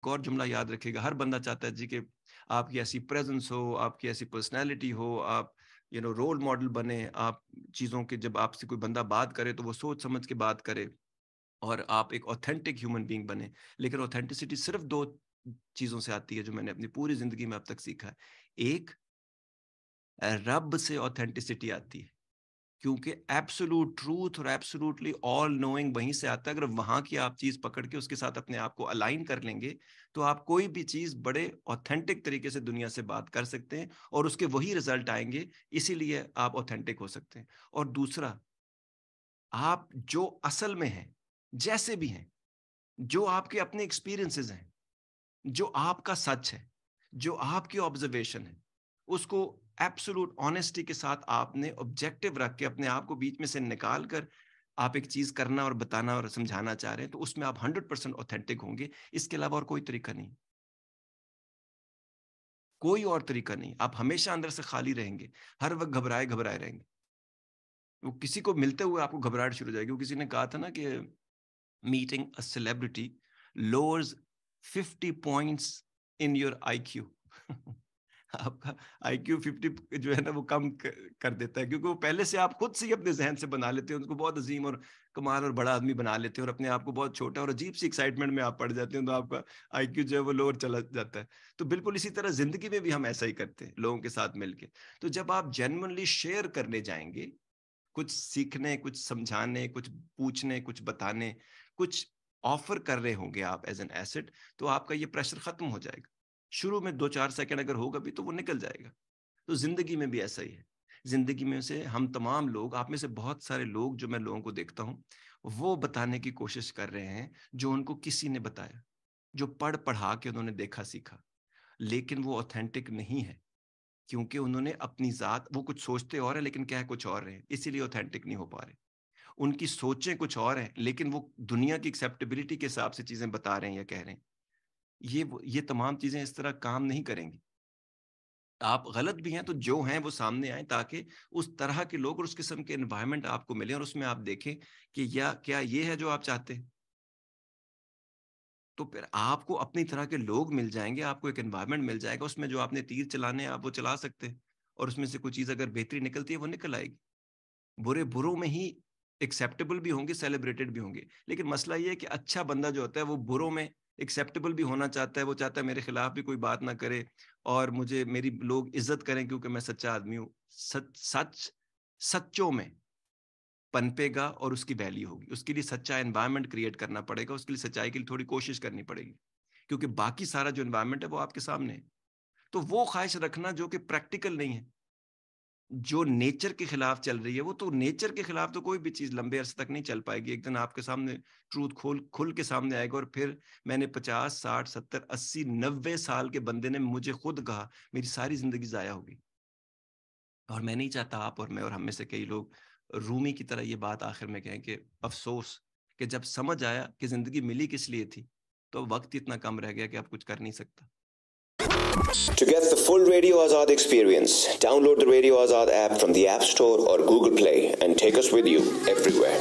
एक और जुमला याद रखेगा हर बंदा चाहता है जी कि आपकी ऐसी प्रेजेंस हो आपकी ऐसी पर्सनैलिटी हो आप यू नो रोल मॉडल बने आप चीज़ों के जब आपसे कोई बंदा बात करे तो वो सोच समझ के बात करे और आप एक ऑथेंटिक ह्यूमन बींग बने लेकिन ऑथेंटिसिटी सिर्फ दो चीज़ों से आती है जो मैंने अपनी पूरी जिंदगी में अब तक सीखा है एक रब से ऑथेंटिसिटी आती है क्योंकि एब्सोलूट ट्रूथ और एब्सोलूटली ऑल नोइंग वहीं से आता है अगर वहां की आप चीज पकड़ के उसके साथ अपने आप को अलाइन कर लेंगे तो आप कोई भी चीज बड़े ऑथेंटिक तरीके से दुनिया से बात कर सकते हैं और उसके वही रिजल्ट आएंगे इसीलिए आप ऑथेंटिक हो सकते हैं और दूसरा आप जो असल में हैं जैसे भी हैं जो आपके अपने एक्सपीरियंसेस हैं जो आपका सच है जो आपकी ऑब्जर्वेशन है उसको एब्सोलूट ऑनेस्टी के साथ आपने ऑब्जेक्टिव रख के अपने आप को बीच में से निकाल कर आप एक चीज करना और बताना और समझाना चाह रहे हैं तो उसमें आप हंड्रेड परसेंट ऑथेंटिक होंगे इसके अलावा और कोई तरीका नहीं कोई और तरीका नहीं आप हमेशा अंदर से खाली रहेंगे हर वक्त घबराए घबराए रहेंगे वो किसी को मिलते हुए आपको घबराहट शुरू हो जाएगी वो किसी ने कहा था ना कि meeting a celebrity lowers fifty points in your IQ आपका आईक्यू 50 जो है ना वो कम कर देता है क्योंकि वो पहले से आप खुद से ही अपने जहन से बना लेते हैं उनको बहुत अजीम और कमाल और बड़ा आदमी बना लेते हैं और अपने आप को बहुत छोटा और अजीब सी एक्साइटमेंट में आप पड़ जाते हैं तो आपका आईक्यू जो है वो लोअर चला जाता है तो बिल्कुल इसी तरह जिंदगी में भी हम ऐसा ही करते हैं लोगों के साथ मिलकर तो जब आप जेनवनली शेयर करने जाएंगे कुछ सीखने कुछ समझाने कुछ पूछने कुछ बताने कुछ ऑफर कर रहे होंगे आप एज एन एसेट तो आपका ये प्रेशर खत्म हो जाएगा शुरू में दो चार सेकंड अगर होगा भी तो वो निकल जाएगा तो जिंदगी में भी ऐसा ही है जिंदगी में से हम तमाम लोग आप में से बहुत सारे लोग जो मैं लोगों को देखता हूँ वो बताने की कोशिश कर रहे हैं जो उनको किसी ने बताया जो पढ़ पढ़ा के उन्होंने देखा सीखा लेकिन वो ऑथेंटिक नहीं है क्योंकि उन्होंने अपनी ज़ात वो कुछ सोचते और है लेकिन क्या कुछ और हैं इसीलिए ऑथेंटिक नहीं हो पा रहे उनकी सोचें कुछ और हैं लेकिन वो दुनिया की एक्सेप्टेबिलिटी के हिसाब से चीज़ें बता रहे हैं या कह रहे हैं ये ये तमाम चीजें इस तरह काम नहीं करेंगी आप गलत भी हैं तो जो हैं वो सामने आए ताकि उस तरह के लोग और उस किस्म के एनवायरमेंट आपको मिले और उसमें आप देखें कि या क्या ये है जो आप चाहते हैं तो फिर आपको अपनी तरह के लोग मिल जाएंगे आपको एक एनवायरमेंट मिल जाएगा उसमें जो आपने तीर चलाने आप वो चला सकते हैं और उसमें से कोई चीज़ अगर बेहतरी निकलती है वो निकल आएगी बुरे बुरों में ही एक्सेप्टेबल भी होंगे सेलिब्रेटेड भी होंगे लेकिन मसला ये है कि अच्छा बंदा जो होता है वो बुरों में एक्सेप्टेबल भी होना चाहता है वो चाहता है मेरे खिलाफ भी कोई बात ना करे और मुझे मेरी लोग इज्जत करें क्योंकि मैं सच्चा आदमी हूँ सच सच सच्चों में पनपेगा और उसकी वैल्यू होगी उसके लिए सच्चा एनवायरमेंट क्रिएट करना पड़ेगा उसके लिए सच्चाई के लिए थोड़ी कोशिश करनी पड़ेगी क्योंकि बाकी सारा जो एनवायरमेंट है वो आपके सामने है तो वो ख्वाहिश रखना जो कि प्रैक्टिकल नहीं है जो नेचर के खिलाफ चल रही है वो तो नेचर के खिलाफ तो कोई भी चीज लंबे अरसे तक नहीं चल पाएगी एक दिन आपके सामने ट्रूथ खोल खुल के सामने आएगा और फिर मैंने पचास साठ सत्तर अस्सी नब्बे साल के बंदे ने मुझे खुद कहा मेरी सारी जिंदगी जाया होगी और मैं नहीं चाहता आप और मैं और हमें में से कई लोग रूमी की तरह ये बात आखिर में कहें कि अफसोस कि जब समझ आया कि जिंदगी मिली किस लिए थी तो वक्त इतना कम रह गया कि आप कुछ कर नहीं सकता To get the full Radio Azad experience, download the Radio Azad app from the App Store or Google Play and take us with you everywhere.